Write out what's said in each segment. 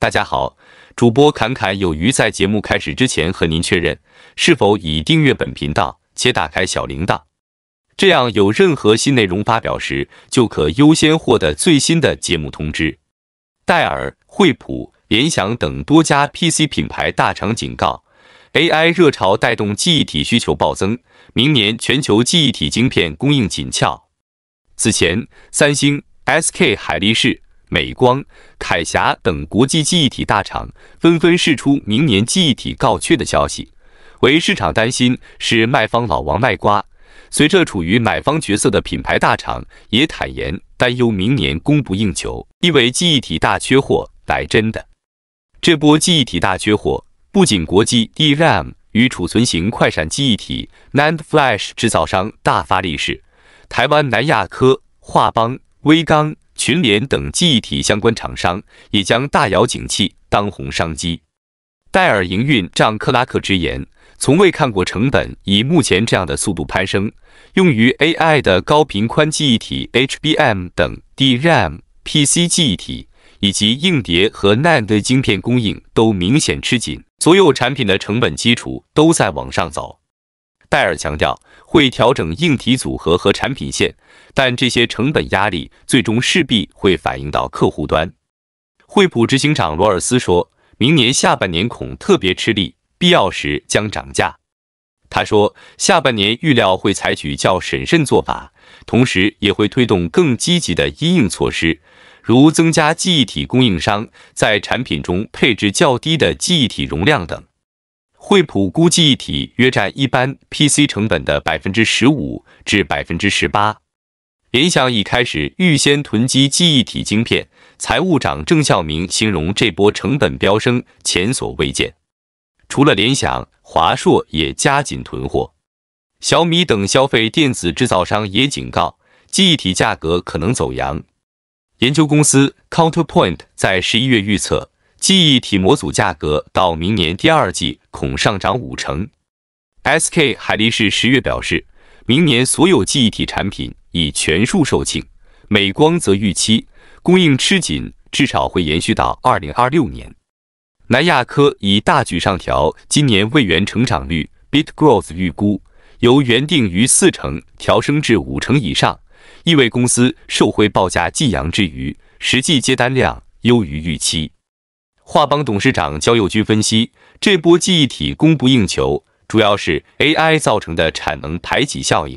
大家好，主播侃侃有余在节目开始之前和您确认，是否已订阅本频道且打开小铃铛？这样有任何新内容发表时，就可优先获得最新的节目通知。戴尔、惠普、联想等多家 PC 品牌大厂警告，AI 热潮带动记忆体需求暴增，明年全球记忆体晶片供应紧俏。此前，三星、SK 海力士。美光、铠侠等国际记忆体大厂纷纷释出明年记忆体告缺的消息，为市场担心是卖方老王卖瓜。随着处于买方角色的品牌大厂也坦言担忧明年供不应求，因为记忆体大缺货来真的。这波记忆体大缺货，不仅国际 DRAM 与储存型快闪记忆体 NAND Flash 制造商大发力市，台湾南亚科、华邦、微刚。群联等记忆体相关厂商也将大摇景气，当红商机。戴尔营运长克拉克直言，从未看过成本以目前这样的速度攀升。用于 AI 的高频宽记忆体 HBM 等 DRAM、PC 记忆体以及硬碟和 NAND 晶片供应都明显吃紧，所有产品的成本基础都在往上走。戴尔强调会调整硬体组合和产品线，但这些成本压力最终势必会反映到客户端。惠普执行长罗尔斯说，明年下半年恐特别吃力，必要时将涨价。他说，下半年预料会采取较审慎做法，同时也会推动更积极的因应措施，如增加记忆体供应商在产品中配置较低的记忆体容量等。惠普估计，一体约占一般 PC 成本的百分之十五至百分之十八。联想已开始预先囤积记忆体晶片。财务长郑孝明形容这波成本飙升前所未见。除了联想，华硕也加紧囤货。小米等消费电子制造商也警告，记忆体价格可能走扬。研究公司 Counterpoint 在十一月预测。记忆体模组价格到明年第二季恐上涨五成。SK 海力士十月表示，明年所有记忆体产品已全数售罄。美光则预期供应吃紧，至少会延续到二零二六年。南亚科已大举上调今年未元成长率，Bit Growth 预估由原定于四成调升至五成以上，意味公司受惠报价寄扬之余，实际接单量优于预期。华邦董事长焦友军分析，这波记忆体供不应求，主要是 AI 造成的产能排挤效应。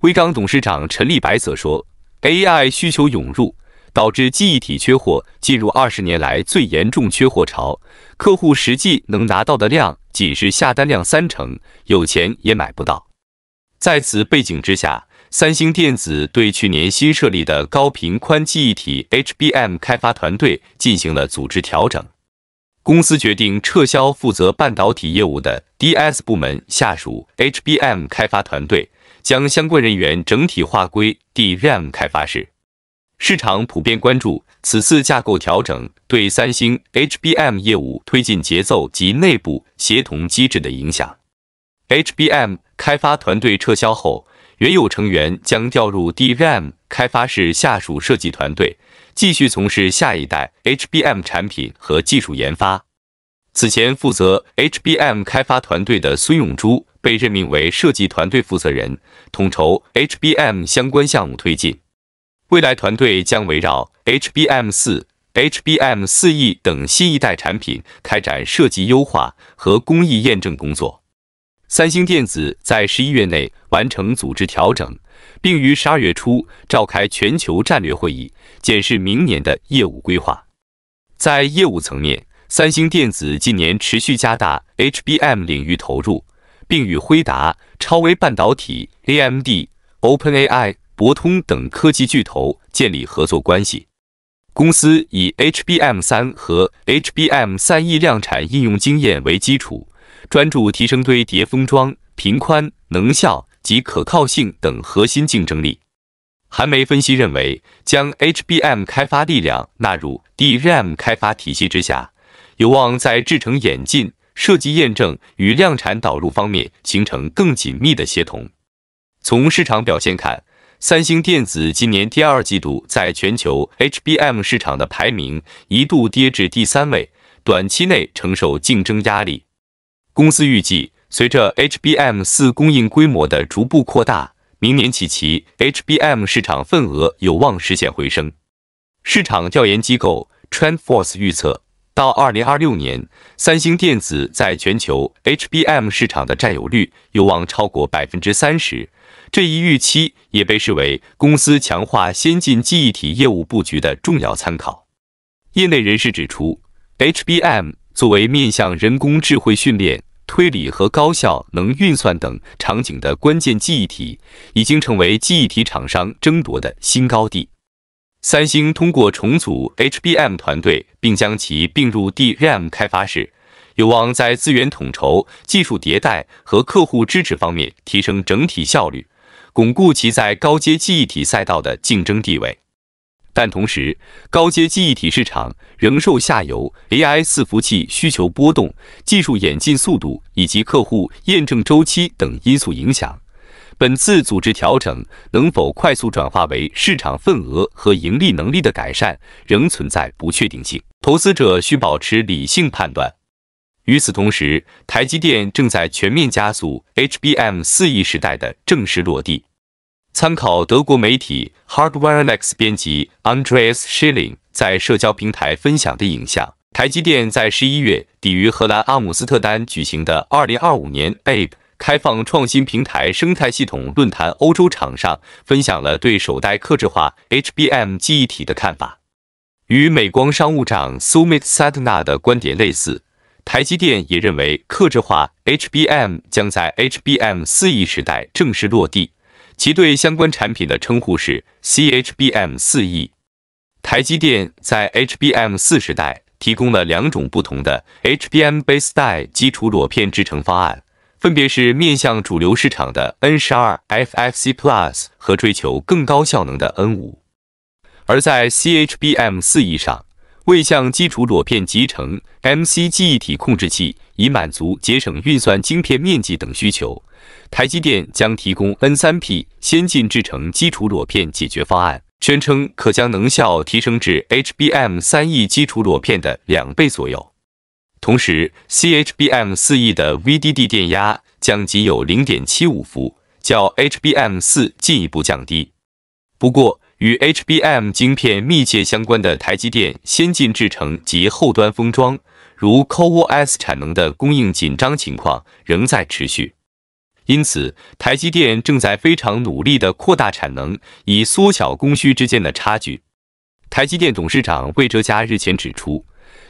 威刚董事长陈立白则说，AI 需求涌入导致记忆体缺货，进入二十年来最严重缺货潮，客户实际能拿到的量仅是下单量三成，有钱也买不到。在此背景之下，三星电子对去年新设立的高频宽记忆体 （HBM） 开发团队进行了组织调整，公司决定撤销负责半导体业务的 DS 部门下属 HBM 开发团队，将相关人员整体划归 DRAM 开发室。市场普遍关注此次架构调整对三星 HBM 业务推进节奏及内部协同机制的影响。HBM 开发团队撤销后。原有成员将调入 DVM 开发室下属设计团队，继续从事下一代 HBM 产品和技术研发。此前负责 HBM 开发团队的孙永珠被任命为设计团队负责人，统筹 HBM 相关项目推进。未来团队将围绕 h b m 四、h b m 四 e 等新一代产品开展设计优化和工艺验证工作。三星电子在十一月内完成组织调整，并于十二月初召开全球战略会议，检视明年的业务规划。在业务层面，三星电子近年持续加大 HBM 领域投入，并与辉达、超威半导体、AMD、OpenAI、博通等科技巨头建立合作关系。公司以 HBM 三和 HBM 三 E 量产应用经验为基础。专注提升堆叠封装、频宽、能效及可靠性等核心竞争力。韩媒分析认为，将 HBM 开发力量纳入 DRAM 开发体系之下，有望在制程演进、设计验证与量产导入方面形成更紧密的协同。从市场表现看，三星电子今年第二季度在全球 HBM 市场的排名一度跌至第三位，短期内承受竞争压力。公司预计，随着 HBM 四供应规模的逐步扩大，明年起其 HBM 市场份额有望实现回升。市场调研机构 TrendForce 预测，到2026年，三星电子在全球 HBM 市场的占有率有望超过百分之三十。这一预期也被视为公司强化先进记忆体业务布局的重要参考。业内人士指出，HBM 作为面向人工智慧训练推理和高效能运算等场景的关键记忆体已经成为记忆体厂商争夺的新高地。三星通过重组 HBM 团队，并将其并入 DRAM 开发时，有望在资源统筹、技术迭代和客户支持方面提升整体效率，巩固其在高阶记忆体赛道的竞争地位。但同时，高阶记忆体市场仍受下游 AI 伺服器需求波动、技术演进速度以及客户验证周期等因素影响。本次组织调整能否快速转化为市场份额和盈利能力的改善，仍存在不确定性。投资者需保持理性判断。与此同时，台积电正在全面加速 HBM 四 E 时代的正式落地。参考德国媒体 Hardware Next 编辑 Andreas Schilling 在社交平台分享的影像，台积电在十一月底于荷兰阿姆斯特丹举行的二零二五年 a p e 开放创新平台生态系统论坛欧洲场上，分享了对首代客制化 HBM 记忆体的看法。与美光商务长 Sumit Satna 的观点类似，台积电也认为客制化 HBM 将在 HBM 四 E 时代正式落地。其对相关产品的称呼是 CHBM4E。台积电在 HBM4 时代提供了两种不同的 HBM Base Die 基础裸片制成方案，分别是面向主流市场的 N12 FFC Plus 和追求更高效能的 N5。而在 CHBM4E 上，为向基础裸片集成 MC 记忆体控制器。以满足节省运算晶片面积等需求，台积电将提供 N 三 P 先进制程基础裸片解决方案，宣称可将能效提升至 HBM 三 E 基础裸片的两倍左右。同时，C HBM 四 E 的 VDD 电压将仅有零点七五伏，较 HBM 四进一步降低。不过，与 HBM 晶片密切相关的台积电先进制程及后端封装。如 CO S 产能的供应紧张情况仍在持续，因此台积电正在非常努力地扩大产能，以缩小供需之间的差距。台积电董事长魏哲嘉日前指出，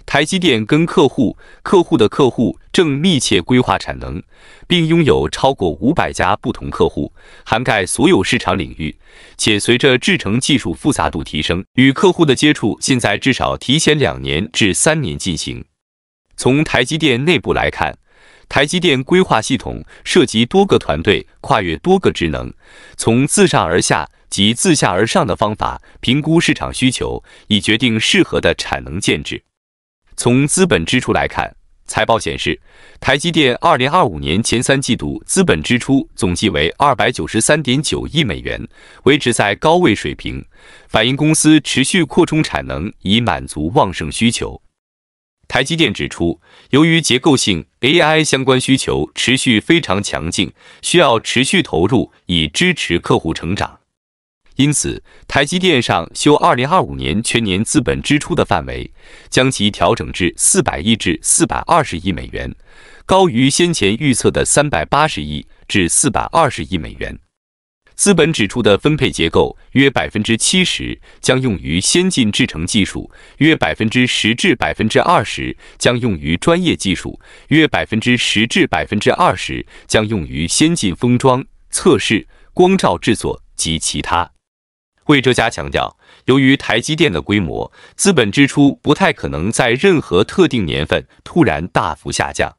台积电跟客户客户的客户正密切规划产能，并拥有超过五百家不同客户，涵盖所有市场领域。且随着制程技术复杂度提升，与客户的接触现在至少提前两年至三年进行。从台积电内部来看，台积电规划系统涉及多个团队，跨越多个职能，从自上而下及自下而上的方法评估市场需求，以决定适合的产能建制。从资本支出来看，财报显示，台积电二零二五年前三季度资本支出总计为二百九十三点九亿美元，维持在高位水平，反映公司持续扩充产能以满足旺盛需求。台积电指出，由于结构性 AI 相关需求持续非常强劲，需要持续投入以支持客户成长，因此台积电上修2025年全年资本支出的范围，将其调整至400亿至420亿美元，高于先前预测的380亿至420亿美元。资本支出的分配结构，约百分之七十将用于先进制程技术，约百分之十至百分之二十将用于专业技术，约百分之十至百分之二十将用于先进封装、测试、光照制作及其他。魏哲嘉强调，由于台积电的规模，资本支出不太可能在任何特定年份突然大幅下降。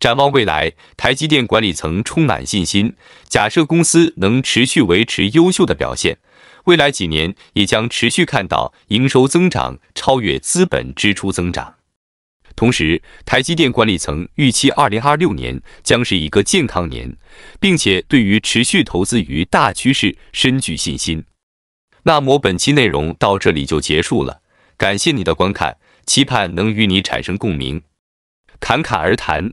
展望未来，台积电管理层充满信心。假设公司能持续维持优秀的表现，未来几年也将持续看到营收增长超越资本支出增长。同时，台积电管理层预期二零二六年将是一个健康年，并且对于持续投资于大趋势深具信心。那么本期内容到这里就结束了，感谢你的观看，期盼能与你产生共鸣。侃侃而谈。